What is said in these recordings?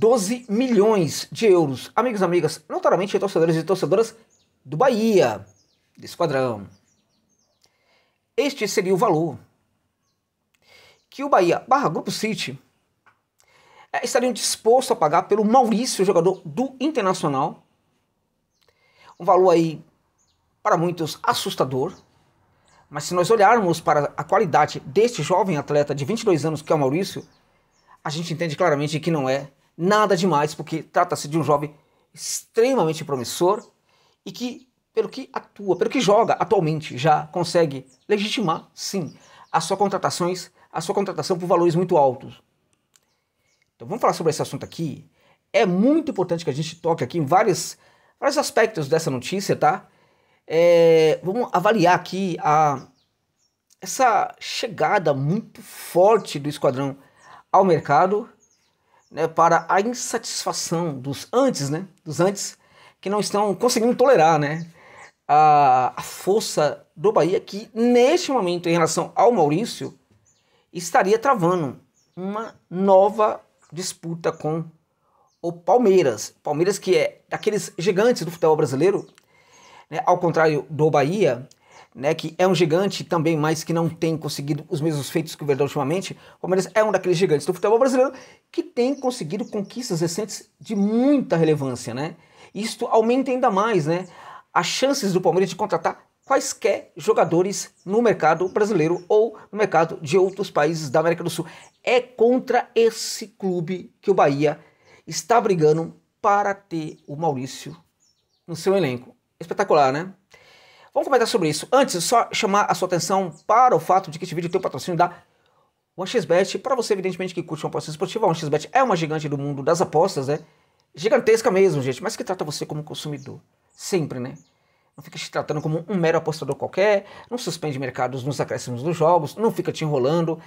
12 milhões de euros. Amigos e amigas, notoriamente torcedores e torcedoras do Bahia, do Esquadrão. Este seria o valor que o Bahia barra Grupo City é, estariam dispostos a pagar pelo Maurício, jogador do Internacional. Um valor aí, para muitos, assustador. Mas se nós olharmos para a qualidade deste jovem atleta de 22 anos, que é o Maurício, a gente entende claramente que não é nada demais, porque trata-se de um jovem extremamente promissor e que, pelo que atua, pelo que joga atualmente, já consegue legitimar, sim, as suas contratações, a sua contratação por valores muito altos. Então vamos falar sobre esse assunto aqui. É muito importante que a gente toque aqui em vários, vários aspectos dessa notícia, tá? É, vamos avaliar aqui a, essa chegada muito forte do esquadrão ao mercado né, para a insatisfação dos antes, né, dos antes que não estão conseguindo tolerar, né, a, a força do Bahia que neste momento em relação ao Maurício estaria travando uma nova disputa com o Palmeiras, Palmeiras que é daqueles gigantes do futebol brasileiro, né, ao contrário do Bahia, né, que é um gigante também, mas que não tem conseguido os mesmos feitos que o Verdão ultimamente, o Palmeiras é um daqueles gigantes do futebol brasileiro que tem conseguido conquistas recentes de muita relevância, né? Isto aumenta ainda mais, né, as chances do Palmeiras de contratar quaisquer jogadores no mercado brasileiro ou no mercado de outros países da América do Sul. É contra esse clube que o Bahia está brigando para ter o Maurício no seu elenco. Espetacular, né? Vamos comentar sobre isso. Antes, só chamar a sua atenção para o fato de que este vídeo tem o patrocínio da OneXBet. Para você, evidentemente, que curte uma aposta esportiva, a OneXBet é uma gigante do mundo das apostas, né? Gigantesca mesmo, gente, mas que trata você como consumidor. Sempre, né? Não fica te tratando como um mero apostador qualquer, não suspende mercados nos acréscimos dos jogos, não fica te enrolando.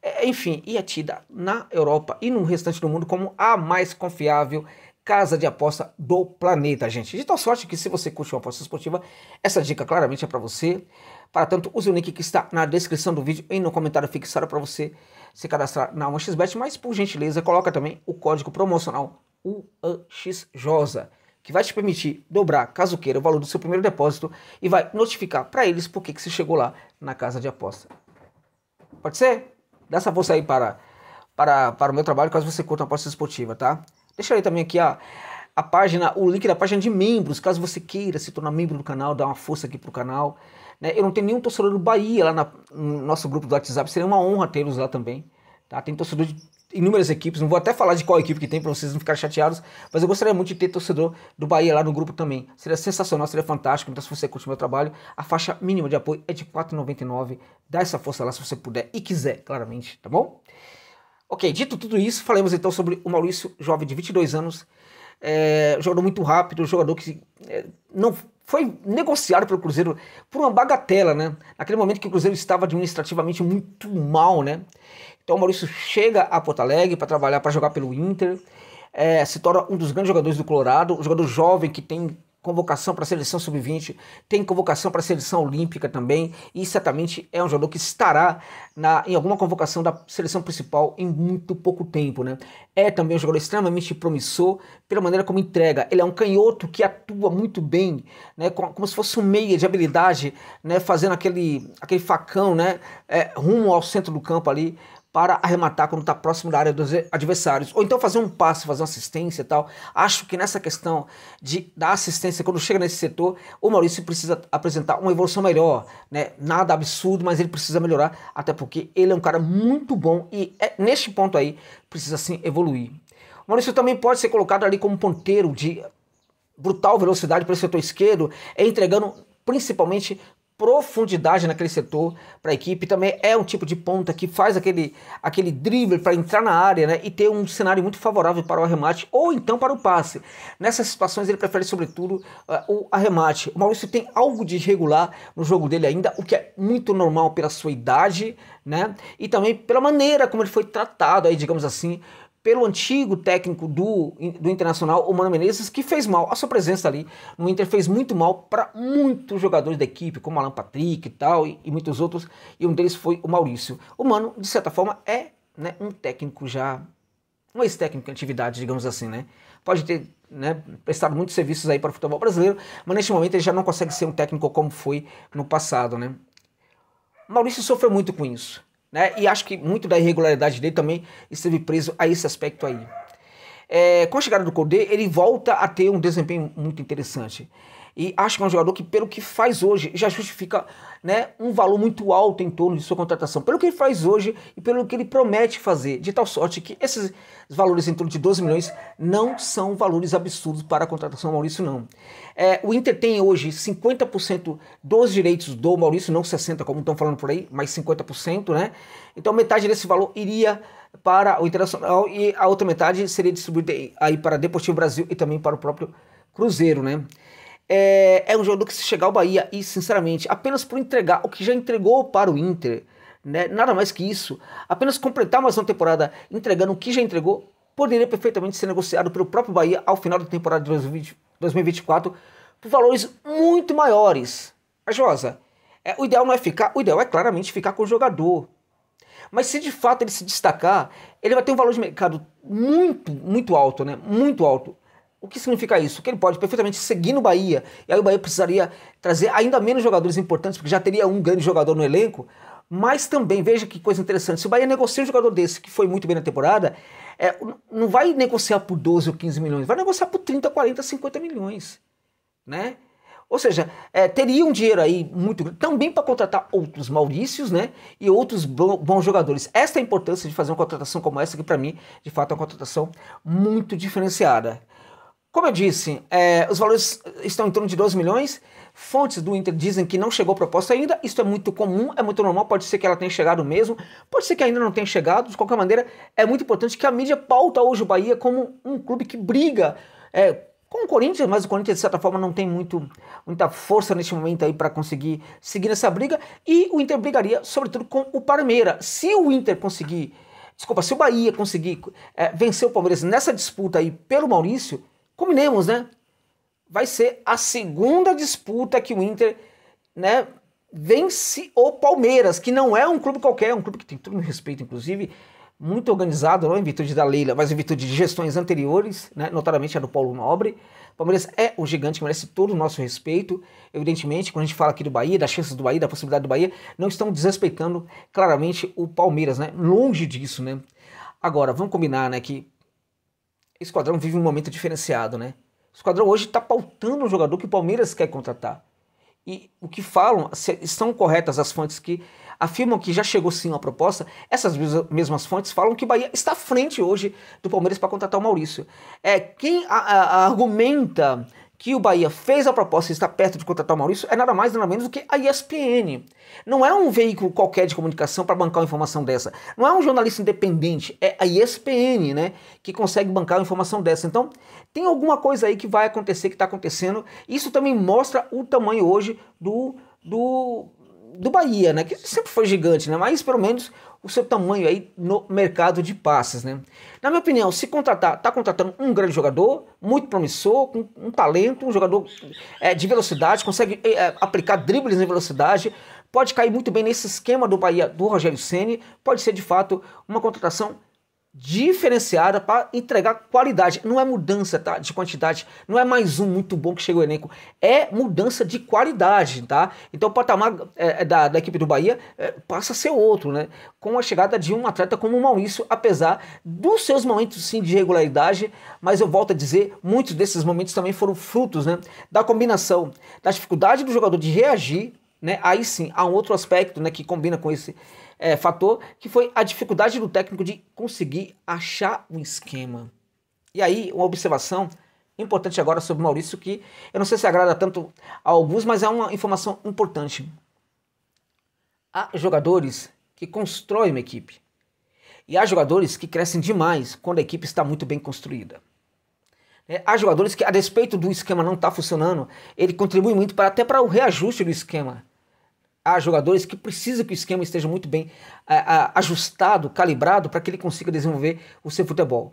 É, enfim, e é tida na Europa e no restante do mundo como a mais confiável casa de aposta do planeta, gente. De tal sorte que se você curte uma aposta esportiva, essa dica claramente é para você. Para tanto, use o link que está na descrição do vídeo e no comentário fixado para você se cadastrar na 1xbet, mas por gentileza, coloca também o código promocional UAXJosa, que vai te permitir dobrar, caso queira, o valor do seu primeiro depósito e vai notificar para eles por que você chegou lá na casa de aposta. Pode ser? Dá essa força aí para, para, para o meu trabalho, caso você curta uma aposta esportiva, tá? Deixarei também aqui a, a página, o link da página de membros, caso você queira se tornar membro do canal, dar uma força aqui pro canal. Né? Eu não tenho nenhum torcedor do Bahia lá na, no nosso grupo do WhatsApp, seria uma honra tê-los lá também. Tá? Tem torcedor de inúmeras equipes, não vou até falar de qual equipe que tem para vocês não ficarem chateados, mas eu gostaria muito de ter torcedor do Bahia lá no grupo também. Seria sensacional, seria fantástico. Então, se você curte o meu trabalho, a faixa mínima de apoio é de R$ 4,99. Dá essa força lá se você puder e quiser, claramente, tá bom? Ok, dito tudo isso, falamos então sobre o Maurício, jovem de 22 anos, é, jogador muito rápido, jogador que é, não foi negociado pelo Cruzeiro por uma bagatela, né? Naquele momento que o Cruzeiro estava administrativamente muito mal, né? Então o Maurício chega a Porto Alegre para trabalhar, para jogar pelo Inter, é, se torna um dos grandes jogadores do Colorado, um jogador jovem que tem convocação para a seleção sub-20, tem convocação para a seleção olímpica também, e certamente é um jogador que estará na, em alguma convocação da seleção principal em muito pouco tempo. Né? É também um jogador extremamente promissor pela maneira como entrega. Ele é um canhoto que atua muito bem, né? como, se fosse um meia de habilidade, né? fazendo aquele, aquele facão né? É, rumo ao centro do campo ali, para arrematar quando está próximo da área dos adversários. Ou então fazer um passe, fazer uma assistência e tal. Acho que nessa questão de, da assistência, quando chega nesse setor, o Maurício precisa apresentar uma evolução melhor. Né? Nada absurdo, mas ele precisa melhorar, até porque ele é um cara muito bom e é, neste ponto aí precisa sim evoluir. O Maurício também pode ser colocado ali como ponteiro de brutal velocidade para o setor esquerdo, entregando principalmente profundidade naquele setor para a equipe. Também é um tipo de ponta que faz aquele, aquele drible para entrar na área né, e ter um cenário muito favorável para o arremate ou então para o passe. Nessas situações ele prefere, sobretudo, uh, o arremate. O Maurício tem algo de irregular no jogo dele ainda, o que é muito normal pela sua idade né, e também pela maneira como ele foi tratado, aí, digamos assim, pelo antigo técnico do, do Internacional, o Mano Menezes, que fez mal. A sua presença ali no Inter fez muito mal para muitos jogadores da equipe, como Alan Patrick e tal, e, e, muitos outros, e um deles foi o Maurício. O Mano, de certa forma, é né, um técnico já, um ex-técnico em atividade, digamos assim, né? Pode ter né, prestado muitos serviços aí para o futebol brasileiro, mas neste momento ele já não consegue ser um técnico como foi no passado, né? Maurício sofreu muito com isso. Né? E acho que muito da irregularidade dele também esteve preso a esse aspecto aí. É, com a chegada do Cordeiro, ele volta a ter um desempenho muito interessante. E acho que é um jogador que, pelo que faz hoje, já justifica né, um valor muito alto em torno de sua contratação, pelo que ele faz hoje e pelo que ele promete fazer, de tal sorte que esses valores em torno de 12 milhões não são valores absurdos para a contratação do Maurício, não. É, o Inter tem hoje 50% dos direitos do Maurício, não 60% como estão falando por aí, mas 50%, né? Então metade desse valor iria para o Internacional e a outra metade seria distribuída aí para Deportivo Brasil e também para o próprio Cruzeiro, né? É, é um jogador que se chegar ao Bahia e, sinceramente, apenas por entregar o que já entregou para o Inter, né, nada mais que isso, apenas completar mais uma temporada entregando o que já entregou, poderia perfeitamente ser negociado pelo próprio Bahia ao final da temporada de 2024 por valores muito maiores. A Josa, é, o ideal não é ficar, o ideal é claramente ficar com o jogador. Mas se de fato ele se destacar, ele vai ter um valor de mercado muito, muito alto, né? Muito alto. O que significa isso? Que ele pode perfeitamente seguir no Bahia, e aí o Bahia precisaria trazer ainda menos jogadores importantes, porque já teria um grande jogador no elenco, mas também, veja que coisa interessante, se o Bahia negociar um jogador desse, que foi muito bem na temporada, é, não vai negociar por 12 ou 15 milhões, vai negociar por 30, 40, 50 milhões, né? Ou seja, é, teria um dinheiro aí muito grande também para contratar outros Maurícios, né? E outros bons jogadores. Esta é a importância de fazer uma contratação como essa, que para mim, de fato, é uma contratação muito diferenciada. Como eu disse, é, os valores estão em torno de 12 milhões. Fontes do Inter dizem que não chegou proposta ainda. Isso é muito comum, é muito normal. Pode ser que ela tenha chegado mesmo, pode ser que ainda não tenha chegado. De qualquer maneira, é muito importante que a mídia pauta hoje o Bahia como um clube que briga é, com o Corinthians, mas o Corinthians de certa forma não tem muito, muita força neste momento aí para conseguir seguir nessa briga. E o Inter brigaria, sobretudo, com o Palmeiras. Se o Inter conseguir, desculpa, se o Bahia conseguir é, vencer o Palmeiras nessa disputa aí pelo Maurício combinemos, né? Vai ser a segunda disputa que o Inter, né, vence o Palmeiras, que não é um clube qualquer, é um clube que tem todo o respeito, inclusive, muito organizado, não é em virtude da Leila, mas em virtude de gestões anteriores, né, notadamente a do Paulo Nobre. Palmeiras é o gigante que merece todo o nosso respeito. Evidentemente, quando a gente fala aqui do Bahia, das chances do Bahia, da possibilidade do Bahia, não estão desrespeitando claramente o Palmeiras, né? Longe disso, né? Agora, vamos combinar, né, que Esquadrão vive um momento diferenciado, né? O Esquadrão hoje está pautando um jogador que o Palmeiras quer contratar. E o que falam, estão corretas as fontes que afirmam que já chegou sim uma proposta, essas mesmas fontes falam que o Bahia está à frente hoje do Palmeiras para contratar o Maurício. É, quem a, a, argumenta que o Bahia fez a proposta e está perto de contratar o Maurício é nada mais nada menos do que a ESPN. Não é um veículo qualquer de comunicação para bancar uma informação dessa. Não é um jornalista independente, é a ESPN, né, que consegue bancar uma informação dessa. Então, tem alguma coisa aí que vai acontecer, que está acontecendo. Isso também mostra o tamanho hoje do do do Bahia, né? Que sempre foi gigante, né? Mas pelo menos o seu tamanho aí no mercado de passes, né? Na minha opinião, se contratar, tá contratando um grande jogador, muito promissor, com um talento, um jogador é, de velocidade, consegue é, é aplicar dribles em velocidade, pode cair muito bem nesse esquema do Bahia do Rogério Ceni, pode ser de fato uma contratação diferenciada para entregar qualidade. Não é mudança tá? de quantidade, não é mais um muito bom que chegou o elenco, é mudança de qualidade, tá? Então o patamar é, é, da, da, equipe do Bahia é, passa a ser outro, né? Com a chegada de um atleta como o Maurício, apesar dos seus momentos sim de irregularidade, mas eu volto a dizer, muitos desses momentos também foram frutos né, da combinação da dificuldade do jogador de reagir né? Aí sim, há um outro aspecto né, que combina com esse é, fator, que foi a dificuldade do técnico de conseguir achar um esquema. E aí, uma observação importante agora sobre Maurício, que eu não sei se agrada tanto a alguns, mas é uma informação importante. Há jogadores que constroem uma equipe. E há jogadores que crescem demais quando a equipe está muito bem construída. É, há jogadores que, a despeito do esquema não estar tá funcionando, ele contribui muito para, até para o reajuste do esquema há jogadores que precisam que o esquema esteja muito bem a, a, ajustado, calibrado, para que ele consiga desenvolver o seu futebol.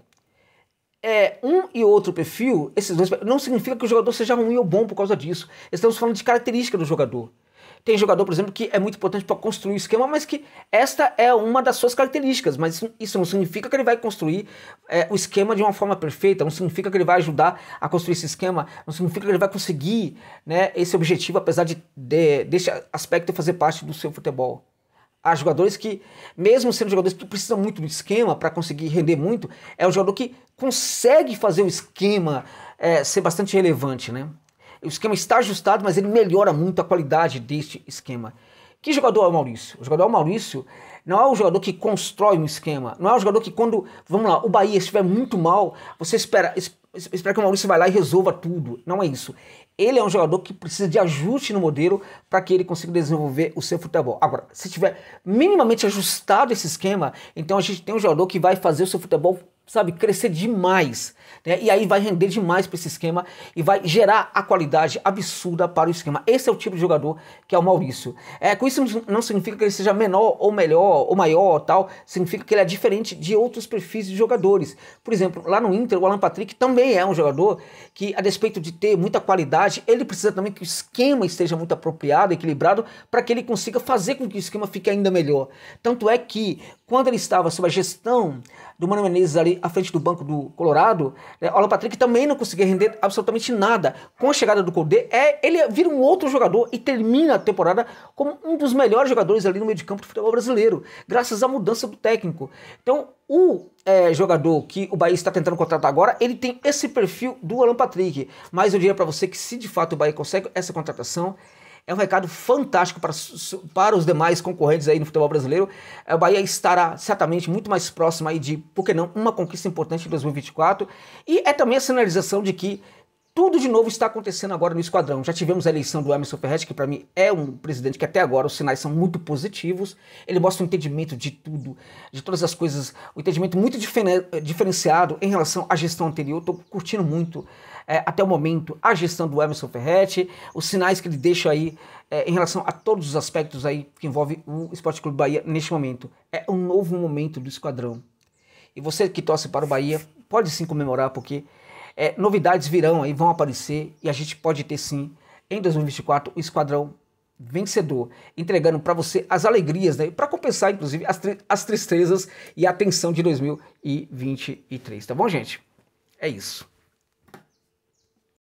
É, um e outro perfil, esses dois, não significa que o jogador seja ruim ou bom por causa disso. Estamos falando de característica do jogador. Tem jogador, por exemplo, que é muito importante para construir o esquema, mas que esta é uma das suas características. Mas isso, não significa que ele vai construir é, o esquema de uma forma perfeita, não significa que ele vai ajudar a construir esse esquema, não significa que ele vai conseguir né, esse objetivo, apesar de, de desse aspecto fazer parte do seu futebol. Há jogadores que, mesmo sendo jogadores que precisam muito do esquema para conseguir render muito, é um jogador que consegue fazer o esquema é, ser bastante relevante, né? O esquema está ajustado, mas ele melhora muito a qualidade deste esquema. Que jogador é o Maurício? O jogador é o Maurício não é o jogador que constrói um esquema. Não é o jogador que quando, vamos lá, o Bahia estiver muito mal, você espera, espera que o Maurício vai lá e resolva tudo. Não é isso. Ele é um jogador que precisa de ajuste no modelo para que ele consiga desenvolver o seu futebol. Agora, se tiver minimamente ajustado esse esquema, então a gente tem um jogador que vai fazer o seu futebol sabe, crescer demais. Né? E aí vai render demais para esse esquema e vai gerar a qualidade absurda para o esquema. Esse é o tipo de jogador que é o Maurício. É, com isso não significa que ele seja menor ou melhor ou maior tal, significa que ele é diferente de outros perfis de jogadores. Por exemplo, lá no Inter, o Alan Patrick também é um jogador que, a despeito de ter muita qualidade, ele precisa também que o esquema esteja muito apropriado, equilibrado, para que ele consiga fazer com que o esquema fique ainda melhor. Tanto é que quando ele estava sob a gestão do Mano Menezes ali à frente do Banco do Colorado, né, o Alan Patrick também não conseguia render absolutamente nada. Com a chegada do Codê, é, ele vira um outro jogador e termina a temporada como um dos melhores jogadores ali no meio de campo do futebol brasileiro, graças à mudança do técnico. Então, o é, jogador que o Bahia está tentando contratar agora, ele tem esse perfil do Alan Patrick. Mas eu diria para você que se de fato o Bahia consegue essa contratação, é um recado fantástico para, para os demais concorrentes aí no futebol brasileiro. A é, Bahia estará certamente muito mais próxima aí de, por que não, uma conquista importante em 2024. E é também a sinalização de que tudo de novo está acontecendo agora no esquadrão. Já tivemos a eleição do Emerson Ferretti, que para mim é um presidente que até agora os sinais são muito positivos. Ele mostra um entendimento de tudo, de todas as coisas, um entendimento muito diferenciado em relação à gestão anterior. Estou curtindo muito é, até o momento, a gestão do Emerson Ferretti, os sinais que ele deixa aí é, em relação a todos os aspectos aí que envolve o Esporte Clube Bahia neste momento. É um novo momento do esquadrão. E você que torce para o Bahia pode sim comemorar, porque é, novidades virão aí, vão aparecer e a gente pode ter sim, em 2024, o esquadrão vencedor, entregando para você as alegrias, né? para compensar inclusive as, tri as tristezas e a tensão de 2023, tá bom, gente? É isso.